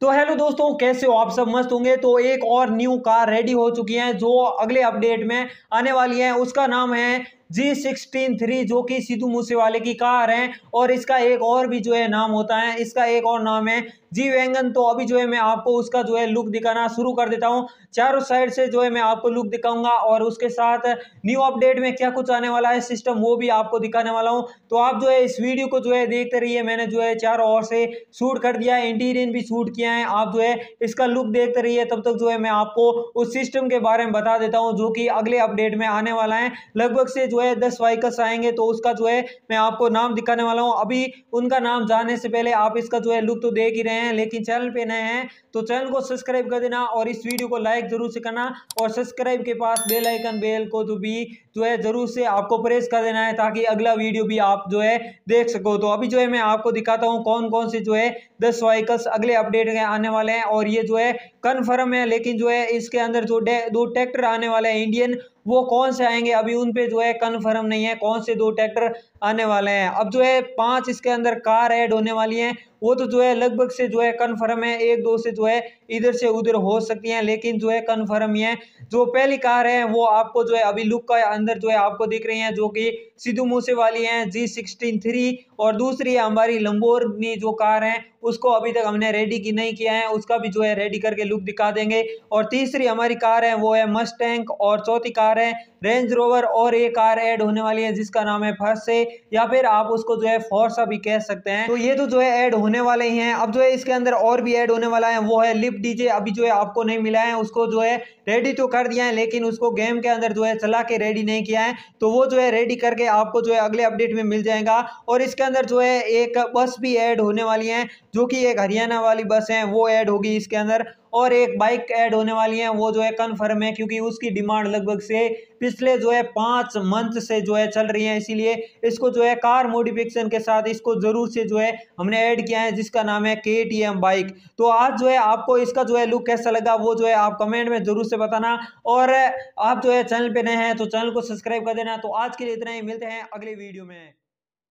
तो हेलो दोस्तों कैसे हो आप सब मस्त होंगे तो एक और न्यू कार रेडी हो चुकी है जो अगले अपडेट में आने वाली है उसका नाम है जी सिक्सटीन थ्री जो कि सिद्धू मूसेवाले की कार है और इसका एक और भी जो है नाम होता है इसका एक और नाम है जी वैंगन तो अभी जो है मैं आपको उसका जो है लुक दिखाना शुरू कर देता हूँ चारों साइड से जो है मैं आपको लुक दिखाऊंगा और उसके साथ न्यू अपडेट में क्या कुछ आने वाला है सिस्टम वो भी आपको दिखाने वाला हूँ तो आप जो है इस वीडियो को जो है देखते रहिए मैंने जो है चारों ओर से शूट कर दिया है इंटीरियर भी शूट किया है आप जो है इसका लुक देखते रहिए तब तक जो है मैं आपको उस सिस्टम के बारे में बता देता हूँ जो कि अगले अपडेट में आने वाला है लगभग से जो है दस वाई आएंगे तो उसका जो है मैं आपको नाम दिखाने वाला हूँ अभी उनका नाम जानने से पहले आप इसका जो है लुक तो देख ही रहे हैं लेकिन चैनल पे नए हैं तो चैनल को सब्सक्राइब कर देना और इस वीडियो को लाइक जरूर से करना और सब्सक्राइब के पास बेल आइकन बेल को तो भी जो है जरूर से आपको प्रेस कर देना है ताकि अगला वीडियो भी आप जो है देख सको तो अभी जो है मैं आपको दिखाता हूँ कौन कौन से जो है दस वाइकल्स अगले अपडेट में आने वाले हैं और ये जो है कन्फर्म है लेकिन जो है इसके अंदर जो दो ट्रैक्टर आने वाले हैं इंडियन वो कौन से आएंगे अभी उन पे जो है कन्फर्म नहीं है कौन से दो ट्रैक्टर आने वाले हैं अब जो है पांच इसके अंदर कार ऐड होने वाली हैं वो तो जो है लगभग से जो है कन्फर्म है एक दो से जो है इधर से उधर हो सकती है लेकिन जो है कन्फर्म ही है जो पहली कार है वो आपको जो है अभी लुक का अंदर जो है आपको दिख रही है जो कि सिद्धू मूसे वाली है जी सिक्सटीन थ्री और दूसरी है हमारी लंबोर जो कार है उसको अभी तक हमने रेडी की नहीं किया है उसका भी जो है रेडी करके लुक दिखा देंगे और तीसरी हमारी कार है वो है मस्टैंक और चौथी कार है रेंज रोवर और एक कार ऐड होने वाली है जिसका नाम है फर्स्ट से या फिर आप उसको जो है फोर्सा भी कह सकते हैं तो ये तो जो है ऐड होने होने वाले ही हैं अब जो है इसके अंदर और भी ऐड होने वाला है वो है लिप डीजे अभी जो है आपको नहीं मिला है उसको जो है रेडी तो कर दिया है लेकिन उसको गेम के अंदर जो है चला के रेडी नहीं किया है तो वो जो है रेडी करके आपको जो है अगले अपडेट में मिल जाएगा और इसके अंदर जो है एक बस भी ऐड होने वाली है जो कि एक हरियाणा वाली बस है वो ऐड होगी इसके अंदर और एक बाइक ऐड होने वाली है वो जो है कन्फर्म है क्योंकि उसकी डिमांड लगभग से पिछले जो है पाँच मंथ से जो है चल रही है इसीलिए इसको जो है कार मोडिफिकेशन के साथ इसको ज़रूर से जो है हमने ऐड किया है जिसका नाम है के टी एम बाइक तो आज जो है आपको इसका जो है लुक कैसा लगा वो जो है आप कमेंट में ज़रूर से बताना और आप जो है चैनल पर नए हैं तो चैनल को सब्सक्राइब कर देना तो आज के लिए इतना ही मिलते हैं अगले वीडियो में